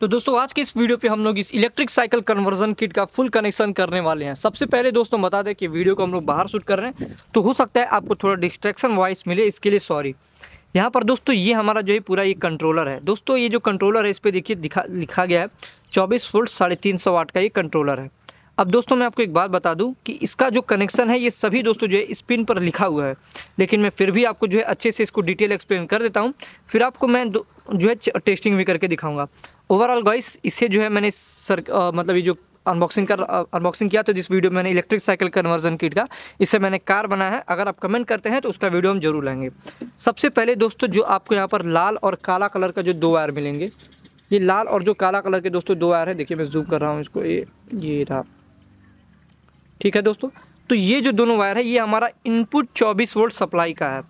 तो दोस्तों आज के इस वीडियो पे हम लोग इस इलेक्ट्रिक साइकिल कन्वर्जन किट का फुल कनेक्शन करने वाले हैं सबसे पहले दोस्तों बता दें कि वीडियो को हम लोग बाहर शूट कर रहे हैं तो हो सकता है आपको थोड़ा डिस्ट्रैक्शन वॉइस मिले इसके लिए सॉरी यहाँ पर दोस्तों ये हमारा जो है पूरा ये कंट्रोलर है दोस्तों ये जो कंट्रोलर है इस पर देखिए दिखा लिखा गया है चौबीस वोल्ट साढ़े तीन सौ वाट का ये कंट्रोलर है अब दोस्तों मैं आपको एक बात बता दूं कि इसका जो कनेक्शन है ये सभी दोस्तों जो है स्पिन पर लिखा हुआ है लेकिन मैं फिर भी आपको जो है अच्छे से इसको डिटेल एक्सप्लेन कर देता हूँ फिर आपको मैं जो है टेस्टिंग भी करके दिखाऊँगा ओवरऑल गाइस इसे जो है मैंने सर आ, मतलब ये जो अनबॉक्सिंग कर अनबॉक्सिंग किया तो जिस वीडियो में मैंने इलेक्ट्रिक साइकिल कन्वर्जन किट का इसे मैंने कार बनाया है अगर आप कमेंट करते हैं तो उसका वीडियो हम जरूर लाएंगे सबसे पहले दोस्तों जो आपको यहाँ पर लाल और काला कलर का जो दो वायर मिलेंगे ये लाल और जो काला कलर के दोस्तों दो वायर है देखिए मैं जूम कर रहा हूँ इसको ये ये रहा ठीक है दोस्तों तो ये जो दोनों वायर है ये हमारा इनपुट चौबीस वोल्ट सप्लाई का है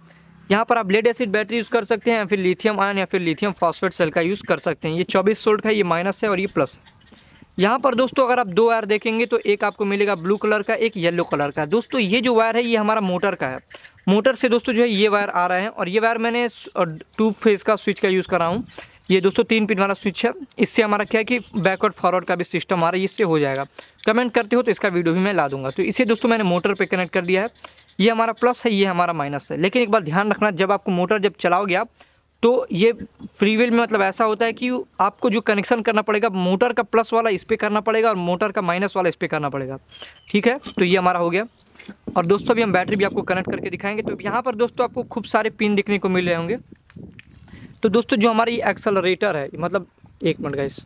यहाँ पर आप लेड एसिड बैटरी यूज़ कर सकते हैं या फिर लिथियम आयन या फिर लिथियम फॉस्फेट सेल का यूज़ कर सकते हैं ये चौबीस सोल्ट का ये माइनस है और ये प्लस है यहाँ पर दोस्तों अगर आप दो वायर देखेंगे तो एक आपको मिलेगा ब्लू कलर का एक येलो कलर का दोस्तों ये जो वायर है ये हमारा मोटर का है मोटर से दोस्तों जो है ये वायर आ रहा है और ये वायर मैंने टू फेज का स्विच का यूज़ कर रहा हूँ ये दोस्तों तीन पिन वाला स्विच है इससे हमारा क्या है कि बैकवर्ड फॉरवर्ड का भी सिस्टम आ रहा है इससे हो जाएगा कमेंट करते हो तो इसका वीडियो भी मैं ला दूंगा तो इसे दोस्तों मैंने मोटर पर कनेक्ट कर दिया है ये हमारा प्लस है ये हमारा माइनस है लेकिन एक बार ध्यान रखना जब आपको मोटर जब चलाओगे आप तो ये फ्री व्हील में मतलब ऐसा होता है कि आपको जो कनेक्शन करना पड़ेगा मोटर का प्लस वाला इस पर करना पड़ेगा और मोटर का माइनस वाला इस पर करना पड़ेगा ठीक है तो ये हमारा हो गया और दोस्तों अभी हम बैटरी भी आपको कनेक्ट करके दिखाएंगे तो यहाँ पर दोस्तों आपको खूब सारे पिन दिखने को मिल रहे होंगे तो दोस्तों जो हमारी एक्सलरेटर है मतलब एक मिनट गाइस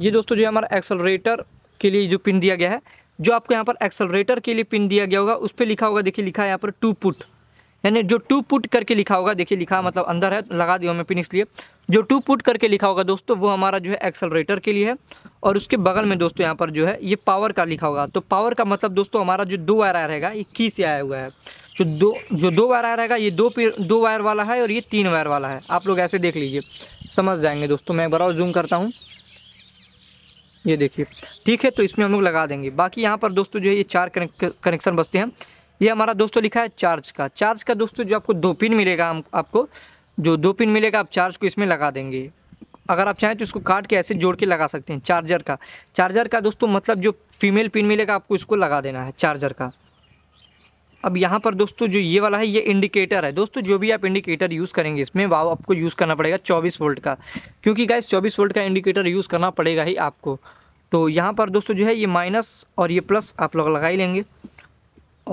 ये दोस्तों जो हमारा एक्सलरेटर के लिए जो पिन दिया गया है जो आपको यहाँ पर एक्सलरेटर के लिए पिन दिया गया होगा उस पर लिखा होगा देखिए लिखा है यहाँ पर टू पुट यानी जो टू पुट करके लिखा होगा देखिए लिखा मतलब अंदर है लगा दिया हमें पिन इसलिए जो टू पुट करके लिखा होगा दोस्तों वो हमारा जो है एक्सलरेटर के लिए है और उसके बगल में दोस्तों यहाँ पर जो है ये पावर का लिखा होगा तो पावर का मतलब दोस्तों हमारा जो दो वायर आया रहेगा ये की से आया हुआ है जो दो जो दो वायर आया रहेगा ये दो दो वायर वाला है और ये तीन वायर वाला है आप लोग ऐसे देख लीजिए समझ जाएंगे दोस्तों मैं एक बार और जूम करता हूँ ये देखिए ठीक है तो इसमें हम लोग लगा देंगे बाकी यहाँ पर दोस्तों जो है ये चार कनेक्शन बसते हैं ये हमारा दोस्तों लिखा है चार्ज का चार्ज का दोस्तों जो आपको दो पिन मिलेगा हम आपको जो दो पिन मिलेगा आप चार्ज को इसमें लगा देंगे अगर आप चाहें तो इसको काट के ऐसे जोड़ के लगा सकते हैं चार्जर का चार्जर का दोस्तों मतलब जो फीमेल पिन मिलेगा आपको इसको लगा देना है चार्जर का अब यहाँ पर दोस्तों जो ये वाला है ये इंडिकेटर है दोस्तों जो भी आप इंडिकेटर यूज़ करेंगे इसमें वाव आपको यूज़ करना पड़ेगा चौबीस वोल्ट का क्योंकि गाइस चौबीस वोल्ट का इंडिकेटर यूज़ करना पड़ेगा ही आपको तो यहाँ पर दोस्तों जो है ये माइनस और ये प्लस आप लोग लगा ही लेंगे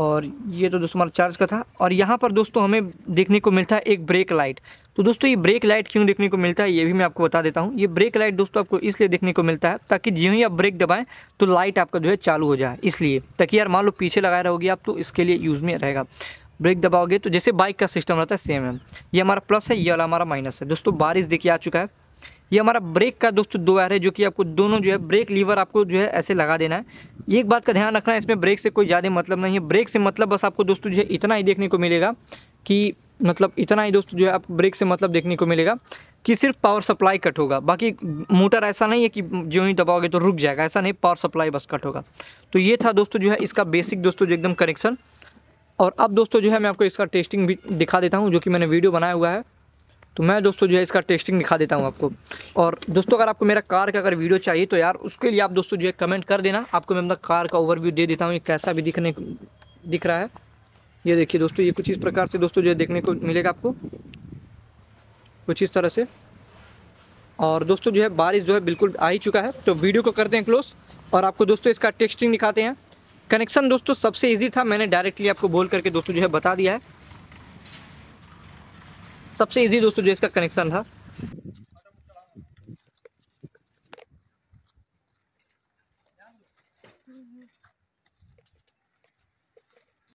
और ये तो दोस्तों हमारा चार्ज का था और यहाँ पर दोस्तों हमें देखने को मिलता है एक ब्रेक लाइट तो दोस्तों ये ब्रेक लाइट क्यों देखने को मिलता है ये भी मैं आपको बता देता हूँ ये ब्रेक लाइट दोस्तों आपको इसलिए देखने को मिलता है ताकि जी ही आप ब्रेक दबाएं तो लाइट आपका जो है चालू हो जाए इसलिए ताकि यार मान लो पीछे लगाए रहोगे आप तो इसके लिए यूज़ में रहेगा ब्रेक दबाओगे तो जैसे बाइक का सिस्टम रहता है सेम है ये हमारा प्लस है ये वाला हमारा माइनस है दोस्तों बारिश देखिए आ चुका है ये हमारा ब्रेक का दोस्तों दो वायर है जो कि आपको दोनों जो है ब्रेक लीवर आपको जो है ऐसे लगा देना है एक बात का ध्यान रखना है इसमें ब्रेक से कोई ज़्यादा मतलब नहीं है ब्रेक से मतलब बस आपको दोस्तों जो है इतना ही देखने को मिलेगा कि मतलब इतना ही दोस्तों जो है आप ब्रेक से मतलब देखने को मिलेगा कि सिर्फ पावर सप्लाई कट होगा बाकी मोटर ऐसा नहीं है कि जो ही दबाओगे तो रुक जाएगा ऐसा नहीं पावर सप्लाई बस कट होगा तो ये था दोस्तों जो है इसका बेसिक दोस्तों जो एकदम कनेक्शन और अब दोस्तों जो है मैं आपको इसका टेस्टिंग भी दिखा देता हूँ जो कि मैंने वीडियो बनाया हुआ है तो मैं दोस्तों जो है इसका टेस्टिंग दिखा देता हूँ आपको और दोस्तों अगर आपको मेरा कार का अगर वीडियो चाहिए तो यार उसके लिए आप दोस्तों जो है कमेंट कर देना आपको मैं अपना कार का ओवरव्यू दे देता हूँ ये कैसा भी दिखने दिख रहा है ये देखिए दोस्तों ये कुछ इस प्रकार से दोस्तों जो है देखने को मिलेगा आपको कुछ इस तरह से और दोस्तों जो है बारिश जो है बिल्कुल आ ही चुका है तो वीडियो को करते हैं क्लोज और आपको दोस्तों इसका टेक्सटिंग दिखाते हैं कनेक्शन दोस्तों सबसे ईजी था मैंने डायरेक्टली आपको बोल करके दोस्तों जो है बता दिया है सबसे ईजी दोस्तों जो इसका कनेक्शन था